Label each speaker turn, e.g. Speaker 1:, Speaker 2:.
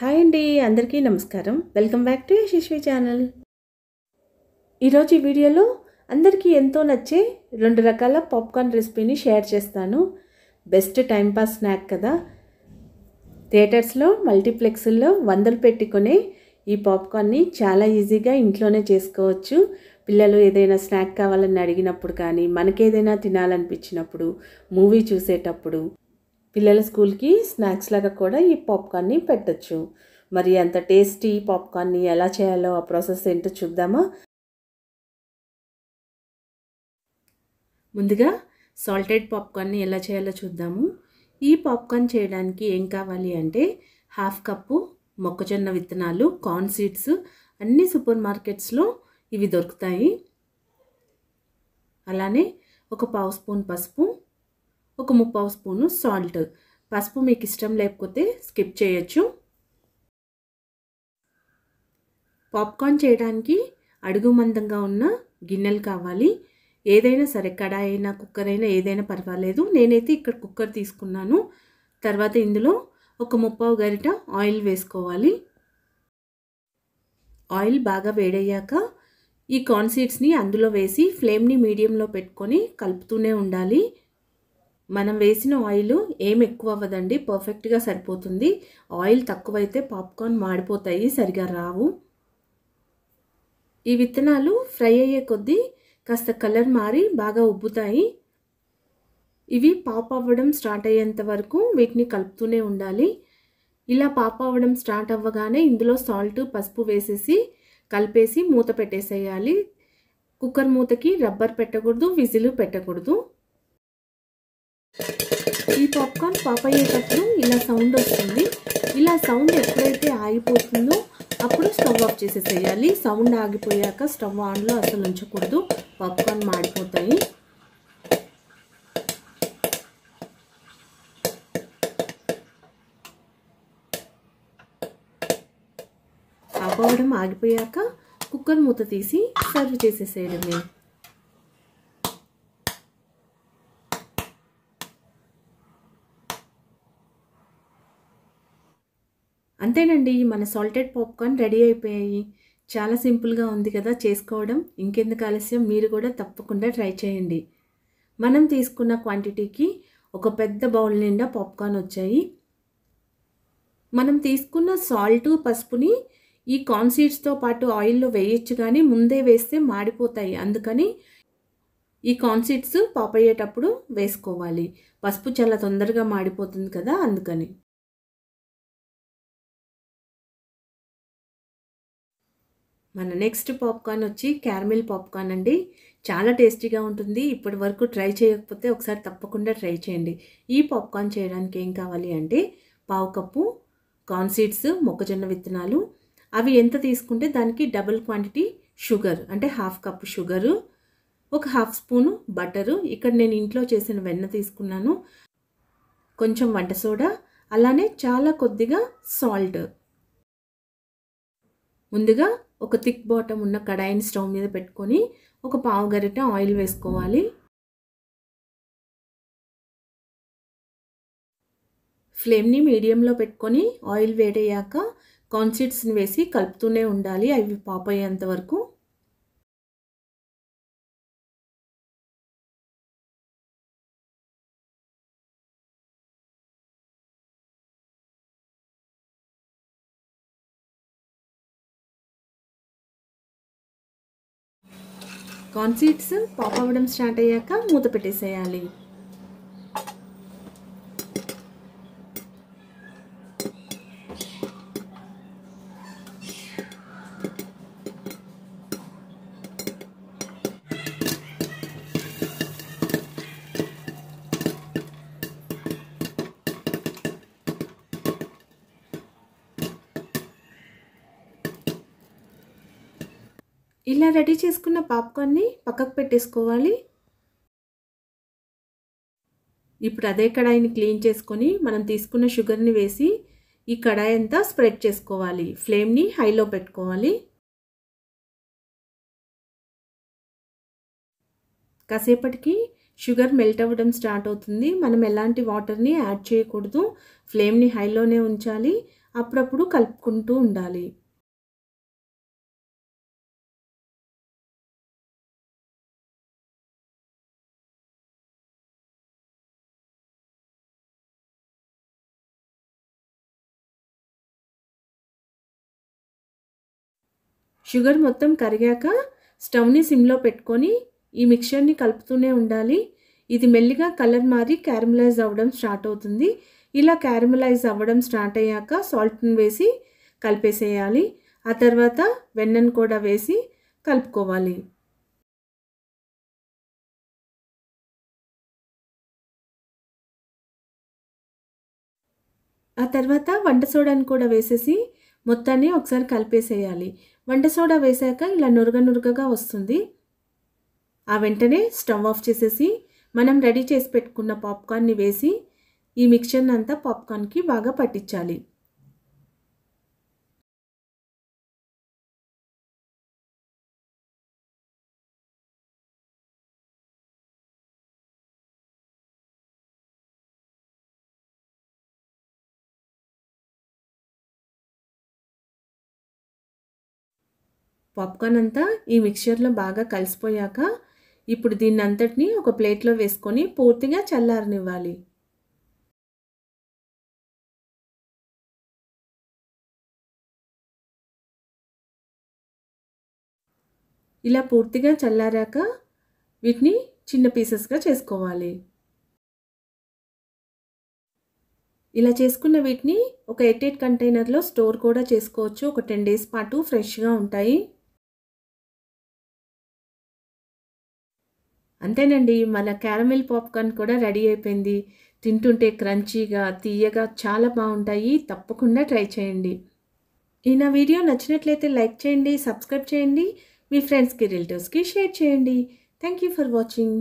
Speaker 1: hi అండి
Speaker 2: అందరికీ నమస్కారం welcome back to Yashasvi channel ఈరోజు ఈ వీడియోలో అందరికీ ఎంతో నచ్చే రెండు రకాల పాప్కార్న్ రెసిపీని షేర్ చేస్తాను బెస్ట్ టైంపాస్ స్నాక్ కదా థియేటర్స్లో మల్టీప్లెక్స్లో వందలు పెట్టుకునే ఈ పాప్కార్న్ని చాలా ఈజీగా ఇంట్లోనే చేసుకోవచ్చు పిల్లలు ఏదైనా స్నాక్ కావాలని అడిగినప్పుడు కానీ మనకేదైనా తినాలనిపించినప్పుడు మూవీ చూసేటప్పుడు పిల్లల స్కూల్కి స్నాక్స్ లాగా కూడా ఈ పాప్కార్న్ని పెట్టచ్చు మరి అంత టేస్టీ పాప్కార్న్ని ఎలా చేయాలో ఆ ప్రాసెస్ ఏంటో చూద్దామా ముందుగా సాల్టెడ్ పాప్కార్న్ని ఎలా చేయాలో చూద్దాము ఈ పాప్కార్న్ చేయడానికి ఏం కావాలి అంటే హాఫ్ కప్పు మొక్కజొన్న విత్తనాలు కార్న్ సీడ్స్ అన్ని సూపర్ మార్కెట్స్లో ఇవి దొరుకుతాయి అలానే ఒక పావు స్పూన్ పసుపు ఒక ముప్పావు స్పూను సాల్ట్ పసుపు మీకు ఇష్టం లేకపోతే స్కిప్ చేయొచ్చు పాప్కార్న్ చేయడానికి అడుగు మందంగా ఉన్న గిన్నెలు కావాలి ఏదైనా సరే కడాయి అయినా కుక్కర్ అయినా ఏదైనా పర్వాలేదు నేనైతే ఇక్కడ కుక్కర్ తీసుకున్నాను తర్వాత ఇందులో ఒక ముప్పావు గరిట ఆయిల్ వేసుకోవాలి ఆయిల్ బాగా వేడయ్యాక ఈ కార్న్ సీడ్స్ని అందులో వేసి ఫ్లేమ్ని మీడియంలో పెట్టుకొని కలుపుతూనే ఉండాలి మనం వేసిన ఆయిల్ ఏం ఎక్కువ అవ్వదండి పర్ఫెక్ట్గా సరిపోతుంది ఆయిల్ తక్కువైతే పాప్కార్న్ మాడిపోతాయి సరిగా రావు ఈ విత్తనాలు ఫ్రై అయ్యే కొద్దీ కాస్త కలర్ మారి బాగా ఉబ్బుతాయి ఇవి పాప్ అవ్వడం స్టార్ట్ అయ్యేంత వరకు వీటిని కలుపుతూనే ఉండాలి ఇలా పాప్ అవ్వడం స్టార్ట్ అవ్వగానే ఇందులో సాల్ట్ పసుపు వేసేసి కలిపేసి మూత పెట్టేసేయాలి కుక్కర్ మూతకి రబ్బర్ పెట్టకూడదు విజిల్ పెట్టకూడదు ఈ పాప్కార్న్ పాప్ అయ్యేటప్పుడు ఇలా సౌండ్ వస్తుంది ఇలా సౌండ్ ఎప్పుడైతే ఆగిపోతుందో అప్పుడు స్టవ్ ఆఫ్ చేసేసేయాలి సౌండ్ ఆగిపోయాక స్టవ్ ఆన్లో అసలు ఉంచకూడదు పాప్కార్న్ మాడిపోతాయి ఆపవడం ఆగిపోయాక కుక్కర్ మూత తీసి సర్వ్ చేసేసేయడమే అంతేనండి మన సాల్టెడ్ పాప్కార్న్ రెడీ అయిపోయాయి చాలా సింపుల్గా ఉంది కదా చేసుకోవడం ఇంకెందుకు ఆలస్యం మీరు కూడా తప్పకుండా ట్రై చేయండి మనం తీసుకున్న క్వాంటిటీకి ఒక పెద్ద బౌల్ నిండా పాప్కార్న్ వచ్చాయి మనం తీసుకున్న సాల్ట్ పసుపుని ఈ కార్న్ సీడ్స్తో పాటు ఆయిల్లో వేయొచ్చు కానీ ముందే వేస్తే మాడిపోతాయి అందుకని ఈ కార్న్ సీడ్స్ పాపయ్యేటప్పుడు వేసుకోవాలి పసుపు చాలా తొందరగా మాడిపోతుంది కదా అందుకని మన నెక్స్ట్ పాప్కార్న్ వచ్చి క్యారమిల్ పాప్కార్న్ అండి చాలా టేస్టీగా ఉంటుంది ఇప్పటి వరకు ట్రై చేయకపోతే ఒకసారి తప్పకుండా ట్రై చేయండి ఈ పాప్కార్న్ చేయడానికి ఏం కావాలి అంటే పావు కప్పు కార్న్ సీడ్స్ మొక్కజొన్న విత్తనాలు అవి ఎంత తీసుకుంటే దానికి డబుల్ క్వాంటిటీ షుగర్ అంటే హాఫ్ కప్పు షుగరు ఒక హాఫ్ స్పూను బటరు ఇక్కడ నేను ఇంట్లో చేసిన వెన్న తీసుకున్నాను కొంచెం వంట సోడా అలానే చాలా కొద్దిగా సాల్ట్ ముందుగా ఒక థిక్ బాటమ్ ఉన్న కడాయిని స్టవ్ మీద పెట్టుకొని
Speaker 1: ఒక పావు గరిట ఆయిల్ వేసుకోవాలి
Speaker 2: ఫ్లేమ్ని మీడియంలో పెట్టుకొని ఆయిల్ వేడయ్యాక కాన్సీడ్స్ని వేసి కలుపుతూనే ఉండాలి అవి పాపయ్యేంతవరకు వరకు కార్న్ సీడ్స్ పాప్ అవ్వడం స్టార్ట్ అయ్యాక మూత పెట్టేసేయాలి ఇలా రెడీ చేసుకున్న పాప్కార్న్ని పక్కకు పెట్టేసుకోవాలి ఇప్పుడు అదే కడాయిని క్లీన్ చేసుకొని మనం తీసుకున్న షుగర్ని వేసి ఈ కడాయి అంతా స్ప్రెడ్ చేసుకోవాలి ఫ్లేమ్ని హైలో పెట్టుకోవాలి కాసేపటికి షుగర్ మెల్ట్ అవ్వడం స్టార్ట్ అవుతుంది మనం ఎలాంటి వాటర్ని యాడ్ చేయకూడదు ఫ్లేమ్ని హైలోనే ఉంచాలి అప్పుడప్పుడు కలుపుకుంటూ ఉండాలి షుగర్ మొత్తం కరిగాక స్టవ్ని సిమ్లో పెట్టుకొని ఈ మిక్చర్ని కలుపుతూనే ఉండాలి ఇది మెల్లిగా కలర్ మారి క్యారమలైజ్ అవ్వడం స్టార్ట్ అవుతుంది ఇలా క్యారమలైజ్ అవ్వడం స్టార్ట్ అయ్యాక సాల్ట్ని వేసి కలిపేసేయాలి ఆ తర్వాత వెన్నను కూడా వేసి కలుపుకోవాలి ఆ తర్వాత వంట సోడాని కూడా వేసేసి మొత్తాన్ని ఒకసారి కలిపేసేయాలి వంట సోడా వేశాక ఇలా నురగ నురగగా వస్తుంది ఆ వెంటనే స్టవ్ ఆఫ్ చేసేసి మనం రెడీ చేసి పెట్టుకున్న పాప్కార్న్ని వేసి ఈ మిక్చర్ని అంతా పాప్కార్న్కి బాగా పట్టించాలి పాప్కార్న్ అంతా ఈ మిక్చర్లో బాగా కలిసిపోయాక ఇప్పుడు దీన్ని అంతటినీ ఒక ప్లేట్లో వేసుకొని పూర్తిగా చల్లారనివ్వాలి
Speaker 1: ఇలా పూర్తిగా చల్లారాక
Speaker 2: వీటిని చిన్న పీసెస్గా చేసుకోవాలి ఇలా చేసుకున్న వీటిని ఒక ఎయిట్ ఎయిట్ కంటైనర్లో స్టోర్ కూడా చేసుకోవచ్చు ఒక టెన్ డేస్ పాటు ఫ్రెష్గా ఉంటాయి అంతేనండి మన క్యారమిల్ పాప్కార్న్ కూడా రెడీ అయిపోయింది తింటుంటే క్రంచీగా తీయగా చాలా బాగుంటాయి తప్పకుండా ట్రై చేయండి ఈ నా వీడియో నచ్చినట్లయితే లైక్ చేయండి సబ్స్క్రైబ్ చేయండి మీ ఫ్రెండ్స్కి రిలేటివ్స్కి షేర్ చేయండి థ్యాంక్ యూ ఫర్ వాచింగ్